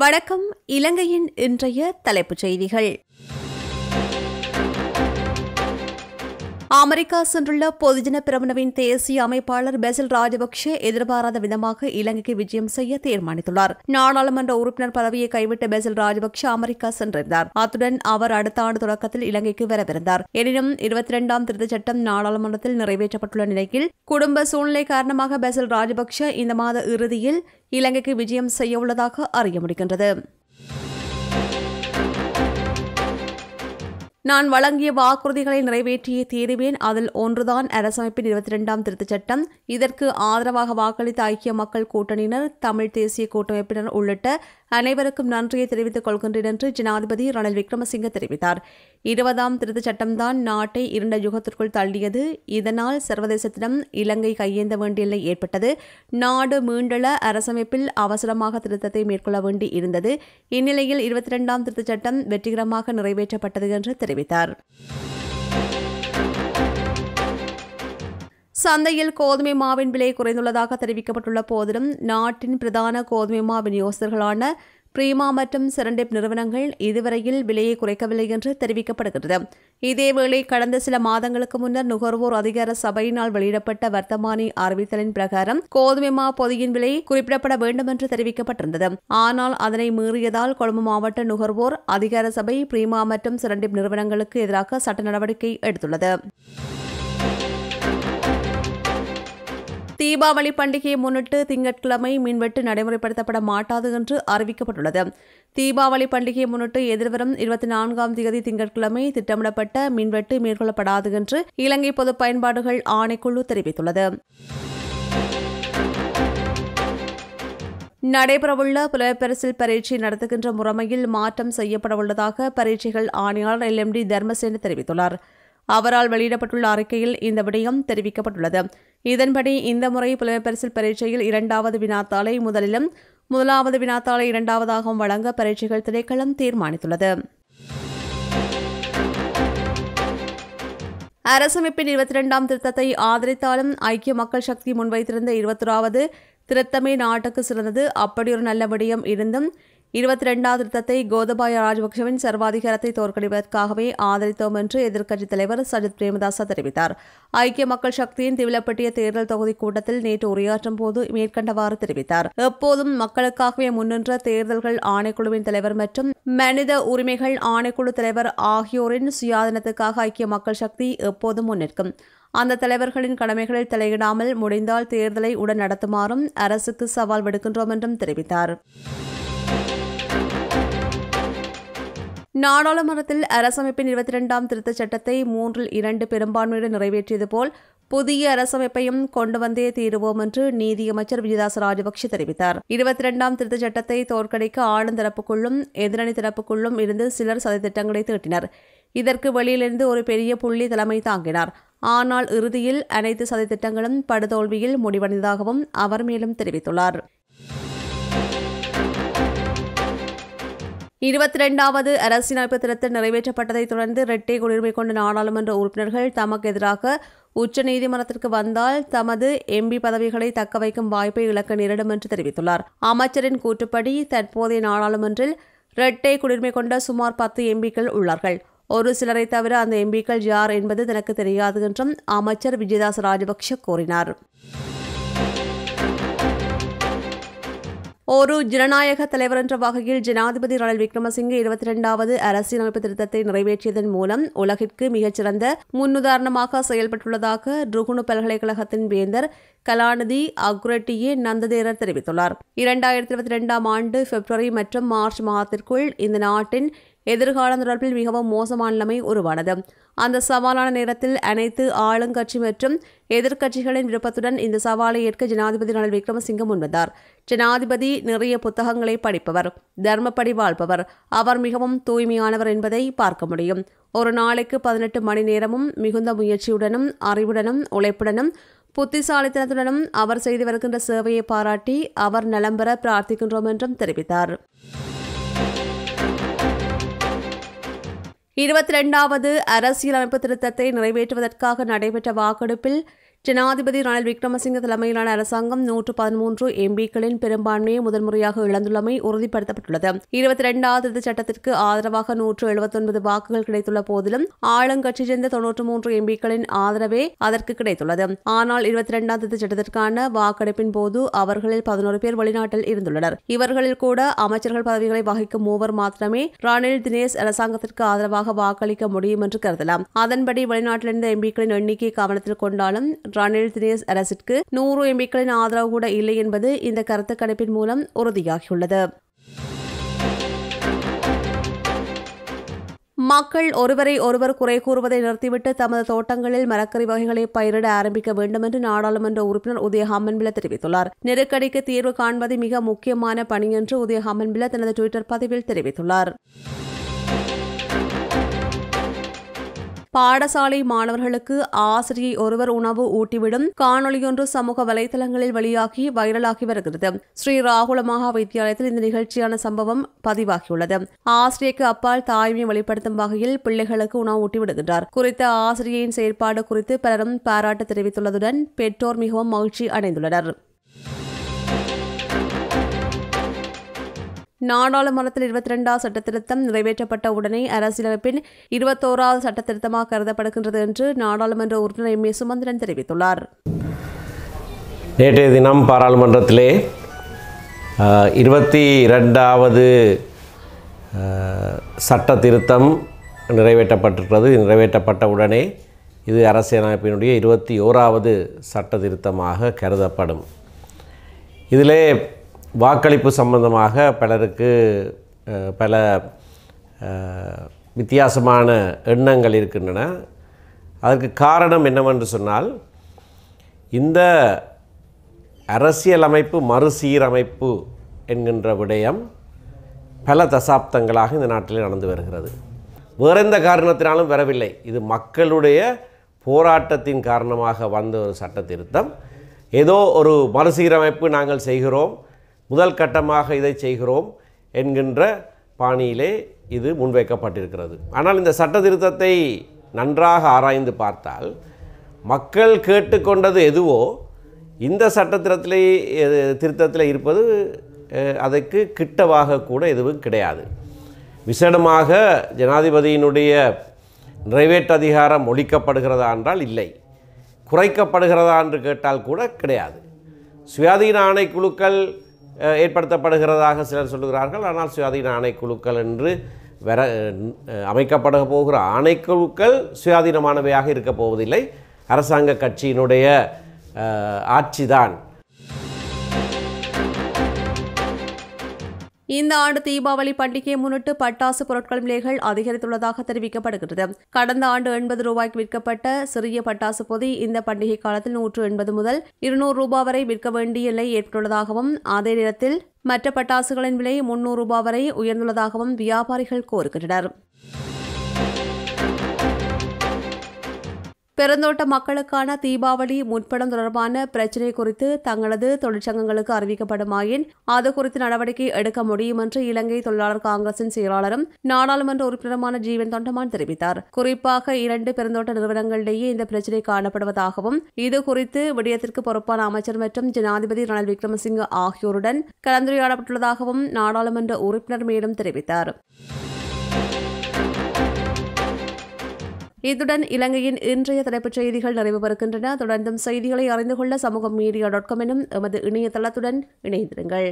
வணக்கம் இலங்கையின் இன்றைய தலைப்புச் செய்திகள் அமெரிக்கா சென்றுள்ள பொதுஜன பிரமணவின் தேசிய அமைப்பாளர் பெசில் ராஜபக்சே எதிர்பாராத விதமாக இலங்கைக்கு விஜயம் செய்ய தீர்மானித்துள்ளார் நாடாளுமன்ற உறுப்பினர் பதவியை கைவிட்ட பெசில் ராஜபக்ஷ அமெரிக்கா சென்றிருந்தார் அத்துடன் அவர் அடுத்த ஆண்டு தொடக்கத்தில் இலங்கைக்கு வரவிருந்தார் எனினும் இருபத்தி இரண்டாம் திருத்தச் சட்டம் நாடாளுமன்றத்தில் நிறைவேற்றப்பட்டுள்ள நிலையில் குடும்ப சூழ்நிலை காரணமாக பெசல் ராஜபக்ஷ இந்த மாத இறுதியில் இலங்கைக்கு விஜயம் செய்யவுள்ளதாக அறிய முடிகின்றது நான் வழங்கிய வாக்குறுதிகளை நிறைவேற்றியே தீருவேன் அதில் ஒன்றுதான் அரசமைப்பின் இருபத்தி ரெண்டாம் திருத்தச் சட்டம் இதற்கு ஆதரவாக வாக்களித்த ஐக்கிய மக்கள் கூட்டணியினர் தமிழ் தேசிய கூட்டமைப்பினர் உள்ளிட்ட அனைவருக்கும் நன்றியை தெரிவித்துக் கொள்கின்றேன் என்று ஜனாதிபதி ரணில் விக்ரமசிங்க தெரிவித்தார் இருபதாம் திருத்த சட்டம்தான் நாட்டை இரண்ட யுகத்திற்குள் தள்ளியது இதனால் சர்வதேசத்திடம் இலங்கை கையேந்த வேண்டிய நிலை ஏற்பட்டது நாடு மீண்டள அரசமைப்பில் அவசரமாக திருத்தத்தை மேற்கொள்ள வேண்டி இருந்தது இந்நிலையில் இருபத்தி இரண்டாம் திருத்தச் சட்டம் வெற்றிகரமாக நிறைவேற்றப்பட்டது என்று தெரிவித்தார் சந்தையில் கோதுமை மாவின் விலை குறைந்துள்ளதாக தெரிவிக்கப்பட்டுள்ள போதிலும் நாட்டின் பிரதான கோதுமை மா விநியோகஸ்தர்களான பிரீமா மற்றும் செரண்டிப் நிறுவனங்கள் இதுவரையில் விலையை குறைக்கவில்லை என்று தெரிவிக்கப்படுகிறது இதேவேளை கடந்த சில மாதங்களுக்கு முன்னர் நுகர்வோர் அதிகார சபையினால் வெளியிடப்பட்ட வர்த்தமானி அறிவித்தலின் பிரகாரம் கோதுமை மா பொதியின் விலை குறிப்பிடப்பட வேண்டும் என்று தெரிவிக்கப்பட்டிருந்தது ஆனால் அதனை மீறியதால் கொழும்பு மாவட்ட நுகர்வோர் அதிகார சபை பிரீமா மற்றும் செரண்டிப் நிறுவனங்களுக்கு எதிராக சட்ட நடவடிக்கை எடுத்துள்ளது தீபாவளி பண்டிகையை முன்னிட்டு திங்கட்கிழமை மின்வெட்டு நடைமுறைப்படுத்தப்பட மாட்டாது என்று அறிவிக்கப்பட்டுள்ளது தீபாவளி பண்டிகையை முன்னிட்டு எதிர்வரும் இருபத்தி நான்காம் தேதி திங்கட்கிழமை திட்டமிடப்பட்ட மின்வெட்டு மேற்கொள்ளப்படாது என்று இலங்கை பொது பயன்பாடுகள் ஆணைக்குழு தெரிவித்துள்ளது நடைபெறவுள்ள புலப்பரிசில் பரீட்சை நடத்துகின்ற முறைமையில் மாற்றம் செய்யப்படவுள்ளதாக பரீட்சைகள் ஆணையாளர் எல் எம் டி தர்மசேன தெரிவித்துள்ளார் அவரால் வெளியிடப்பட்டுள்ள அறிக்கையில் இந்த விடயம் தெரிவிக்கப்பட்டுள்ளது இதன்படி இந்த முறை புலமைப்பரிசில் பரீட்சையில் இரண்டாவது வினாத்தாளை முதலிலும் முதலாவது வினாத்தாளை இரண்டாவதாகவும் வழங்க பரீட்சைகள் திணைக்களம் தீர்மானித்துள்ளது அரசமைப்பின் இருபத்தி இரண்டாம் திருத்தத்தை ஆதரித்தாலும் ஐக்கிய மக்கள் சக்தி முன்வைத்திருந்த இருபத்தொராவது திருத்தமே நாட்டுக்கு சிறந்தது அப்படியொரு நல்ல விடயம் இருந்தும் இருபத்தி ரெண்டாவது திருத்தத்தை கோதபாய ராஜபக்சவின் சர்வாதிகாரத்தை தோற்கடிப்பதற்காகவே ஆதரித்தோம் என்று எதிர்க்கட்சித் தலைவர் சஜித் பிரேமதாசா தெரிவித்தார் ஐக்கிய மக்கள் சக்தியின் திவிலப்பட்டிய தேர்தல் தொகுதி கூட்டத்தில் நேற்று உரையாற்றும் போது மேற்கண்டவாறு தெரிவித்தார் எப்போதும் மக்களுக்காகவே முன்னின்ற தேர்தல்கள் ஆணைக்குழுவின் தலைவர் மற்றும் மனித உரிமைகள் ஆணைக்குழு தலைவர் ஆகியோரின் சுயாதீனத்துக்காக ஐக்கிய மக்கள் சக்தி எப்போதும் முன்னிற்கும் அந்த தலைவர்களின் கடமைகளில் தலையிடாமல் முடிந்தால் தேர்தலை உடன் நடத்துமாறும் அரசுக்கு சவால் விடுக்கின்றோம் என்றும் தெரிவித்தார் நாடாளுமன்றத்தில் அரசமைப்பின் இருபத்தி இரண்டாம் திருத்தச் சட்டத்தை மூன்றில் இரண்டு பெரும்பான்மையுடன் நிறைவேற்றியது போல் புதிய அரசமைப்பையும் கொண்டு வந்தே தீருவோம் என்று நீதியமைச்சர் விஜயதாஸ் ராஜபக்ஷ தெரிவித்தார் இருபத்தி இரண்டாம் திருத்தச் சட்டத்தை தோற்கடிக்க ஆளும் தரப்புக்குள்ளும் எதிரணி தரப்புக்குள்ளும் இருந்து சிலர் சதித்திட்டங்களை தீட்டினர் இதற்கு வெளியிலிருந்து ஒரு பெரிய புள்ளி தலைமை தாங்கினார் ஆனால் இறுதியில் அனைத்து சதித்திட்டங்களும் படுதோல்வியில் முடிவடைந்ததாகவும் அவர் மேலும் தெரிவித்துள்ளார் இருபத்தி ரெண்டாவது அரசியலமைப்பு திருத்தம் நிறைவேற்றப்பட்டதைத் தொடர்ந்து இரட்டை குடியுரிமை கொண்ட நாடாளுமன்ற உறுப்பினர்கள் தமக்கு எதிராக உச்சநீதிமன்றத்திற்கு வந்தால் தமது எம்பி பதவிகளை தக்க வைக்கும் வாய்ப்பை இழக்க நேரிடும் என்று தெரிவித்துள்ளார் அமைச்சரின் கூற்றுப்படி தற்போதைய நாடாளுமன்றில் இரட்டை குடியுரிமை கொண்ட சுமார் பத்து எம்பிக்கள் உள்ளார்கள் ஒரு சிலரை தவிர அந்த எம்பிக்கள் யார் என்பது தனக்கு தெரியாது என்றும் அமைச்சர் விஜயதாஸ் ராஜபக்ஷ கூறினார் ஒரு ஜனநாயக தலைவர் என்ற வகையில் ஜனாதிபதி ரணில் விக்ரமசிங்கே இருபத்தி இரண்டாவது அரசியலமைப்பு திருத்தத்தை நிறைவேற்றியதன் மூலம் உலகிற்கு மிகச்சிறந்த முன்னுதாரணமாக செயல்பட்டுள்ளதாக ருகுணு பல்கலைக்கழகத்தின் வேந்தர் கலாநிதி அக்ரட்டியே நந்ததேரர் தெரிவித்துள்ளார் இரண்டாயிரத்தி இருபத்தி இரண்டாம் ஆண்டு பிப்ரவரி மற்றும் மார்ச் மாதத்திற்குள் இந்த நாட்டின் எதிர்கால தொடர்பில் மிகவும் மோசமான நிலைமை உருவானது அந்த சவாலான நேரத்தில் அனைத்து ஆளுங்கட்சி மற்றும் எதிர்க்கட்சிகளின் விருப்பத்துடன் இந்த சவாலை ஏற்க ஜனாதிபதி ரணில் விக்ரமசிங்கம் முன்வந்தார் ஜனாதிபதி நிறைய புத்தகங்களை படிப்பவர் தர்மப்படி வாழ்பவர் அவர் மிகவும் தூய்மையானவர் என்பதை பார்க்க முடியும் ஒரு நாளைக்கு பதினெட்டு மணி நேரமும் மிகுந்த முயற்சியுடனும் அறிவுடனும் உழைப்புடனும் புத்திசாலித்தனத்துடனும் அவர் செய்து வருகின்ற சேவையை பாராட்டி அவர் நலம்பெற பிரார்த்திக்கின்றோம் என்றும் தெரிவித்தார் இருபத்தி ரெண்டாவது அரசியலமைப்பு திருத்தத்தை நிறைவேற்றுவதற்காக நடைபெற்ற வாக்கெடுப்பில் ஜனாதிபதி ரணில் விக்ரமசிங்க தலைமையிலான அரசாங்கம் நூற்று பதிமூன்று எம்பிக்களின் பெரும்பான்மையை முதன்முறையாக இழந்துள்ளமை உறுதிப்படுத்தப்பட்டுள்ளது இருபத்தி இரண்டாவது திருத்த சட்டத்திற்கு ஆதரவாக நூற்று எழுபத்தொன்பது வாக்குகள் கிடைத்துள்ள போதிலும் ஆளுங்கட்சி சேர்ந்த தொன்னூற்று மூன்று எம்பிக்களின் ஆதரவே அதற்கு கிடைத்துள்ளது ஆனால் இருபத்தி இரண்டாம் திருத்த சட்டத்திற்கான வாக்கெடுப்பின் போது அவர்களில் பதினோரு பேர் வெளிநாட்டில் இருந்துள்ளனர் இவர்களில் கூட அமைச்சர்கள் பதவிகளை வகிக்கும் மூவர் மாத்திரமே ரணில் தினேஷ் அரசாங்கத்திற்கு ஆதரவாக வாக்களிக்க முடியும் என்று கருதலாம் அதன்படி வெளிநாட்டிலிருந்த எம்பிக்களின் எண்ணிக்கை கவனத்தில் கொண்டாலும் ரணில் தினேஷ் அரசிற்கு நூறு எம்பிக்களின் ஆதரவு கூட இல்லை என்பது இந்த கருத்து கணிப்பின் மூலம் உறுதியாகியுள்ளது மக்கள் ஒருவரை ஒருவர் குறை கூறுவதை நிறுத்திவிட்டு தமது தோட்டங்களில் மரக்கறி வகைகளை பயிரிட ஆரம்பிக்க வேண்டும் என்று நாடாளுமன்ற உறுப்பினர் உதய ஹம்மன்பில தெரிவித்துள்ளார் நெருக்கடிக்கு தீர்வு காண்பது மிக முக்கியமான பணி என்று உதய ஹம்மன்பில தனது டுவிட்டர் பதிவில் தெரிவித்துள்ளார் பாடசாலை மாணவர்களுக்கு ஆசிரியை ஒருவர் உணவு ஊட்டிவிடும் காணொலியொன்று சமூக வலைதளங்களில் வெளியாகி வைரலாகி வருகிறது ஸ்ரீ ராகுல மகா வித்தியாலயத்தில் இந்த நிகழ்ச்சியான சம்பவம் பதிவாகியுள்ளது ஆசிரியைக்கு அப்பால் தாய்மை வெளிப்படுத்தும் வகையில் பிள்ளைகளுக்கு உணவு ஊட்டிவிடுகின்றார் குறித்த ஆசிரியையின் செயற்பாடு குறித்து பலரும் பாராட்டு தெரிவித்துள்ளதுடன் பெற்றோர் மிகவும் மகிழ்ச்சி அடைந்துள்ளனர் நாடாளுமன்றத்தில் இருபத்தி ரெண்டாவது சட்டத்திருத்தம் நிறைவேற்றப்பட்ட உடனே அரசியலமைப்பின் இருபத்தோராவது சட்டத்திருத்தமாக கருதப்படுகின்றது என்று நாடாளுமன்ற உறுப்பினர் எம் ஏ சுமந்திரன் தெரிவித்துள்ளார் நேற்றைய தினம் பாராளுமன்றத்திலே இருபத்தி ரெண்டாவது சட்ட திருத்தம் நிறைவேற்றப்பட்டிருக்கிறது நிறைவேற்றப்பட்ட உடனே இது அரசியலமைப்பினுடைய இருபத்தி ஓராவது சட்ட திருத்தமாக கருதப்படும் இதிலே வாக்களிப்பு சம்பந்தமாக பலருக்கு பல வித்தியாசமான எண்ணங்கள் இருக்கின்றன அதற்கு காரணம் என்னவென்று சொன்னால் இந்த அரசியலமைப்பு மறுசீரமைப்பு என்கின்ற விடயம் பல தசாப்தங்களாக இந்த நாட்டில் நடந்து வருகிறது வேற எந்த காரணத்தினாலும் வரவில்லை இது மக்களுடைய போராட்டத்தின் காரணமாக வந்த ஒரு சட்ட திருத்தம் ஏதோ ஒரு மறுசீரமைப்பு நாங்கள் செய்கிறோம் முதல் கட்டமாக இதை செய்கிறோம் என்கின்ற பாணியிலே இது முன்வைக்கப்பட்டிருக்கிறது ஆனால் இந்த சட்ட திருத்தத்தை நன்றாக ஆராய்ந்து பார்த்தால் மக்கள் கேட்டுக்கொண்டது எதுவோ இந்த சட்டத்திரத்திலே திருத்தத்தில் இருப்பது அதற்கு கிட்டவாக கூட எதுவும் கிடையாது விசேடமாக ஜனாதிபதியினுடைய நிறைவேற்று அதிகாரம் ஒழிக்கப்படுகிறதா என்றால் இல்லை குறைக்கப்படுகிறதா என்று கேட்டால் கூட கிடையாது சுயாதீன ஆணைக்குழுக்கள் ஏற்படுத்தப்படுகிறதாக சிலர் சொல்லுகிறார்கள் ஆனால் சுயாதீன ஆணைக்குழுக்கள் என்று வர அமைக்கப்பட போகிற ஆணைக்குழுக்கள் சுயாதீனமானவையாக இருக்க போவதில்லை அரசாங்க கட்சியினுடைய ஆட்சிதான் இந்த ஆண்டு தீபாவளி பண்டிகையை முன்னிட்டு பட்டாசு பொருட்கள் விலைகள் அதிகரித்துள்ளதாக தெரிவிக்கப்படுகிறது கடந்த ஆண்டு எண்பது ரூபாய்க்கு விற்கப்பட்ட சிறிய பட்டாசு பொதி இந்த பண்டிகை காலத்தில் நூற்று எண்பது முதல் இருநூறு ரூபாய் வரை விற்க வேண்டிய நிலை ஏற்பட்டுள்ளதாகவும் அதே நேரத்தில் மற்ற பட்டாசுகளின் விலை முன்னூறு ரூபாய் வரை உயர்ந்துள்ளதாகவும் வியாபாரிகள் கோருகின்றனர் பெருந்தோட்ட மக்களுக்கான தீபாவளி முற்படம் தொடர்பான பிரச்சினை குறித்து தங்களது தொழிற்சங்கங்களுக்கு அறிவிக்கப்படுமாயின் அது குறித்து நடவடிக்கை எடுக்க முடியும் என்று இலங்கை தொழிலாளர் காங்கிரசின் செயலாளரும் நாடாளுமன்ற உறுப்பினருமான ஜீவன் தொண்டமான் தெரிவித்தார் குறிப்பாக இரண்டு பெருந்தோட்ட நிறுவனங்களிடையே இந்த பிரச்சினை காணப்படுவதாகவும் இது குறித்து விடயத்திற்கு பொறுப்பான அமைச்சர் மற்றும் ஜனாதிபதி ரணில் விக்ரமசிங்க ஆகியோருடன் கலந்துரையாடப்பட்டுள்ளதாகவும் நாடாளுமன்ற உறுப்பினர் மேலும் தெரிவித்தார் இத்துடன் இலங்கையின் இன்றைய தலைப்புச் செய்திகள் நிறைவு பெறுகின்றன தொடர்ந்தும் செய்திகளை அறிந்து கொள்ள சமூகம் மீடியா டாட் காம் எனும் எமது இணையதளத்துடன் இணைந்திருங்கள்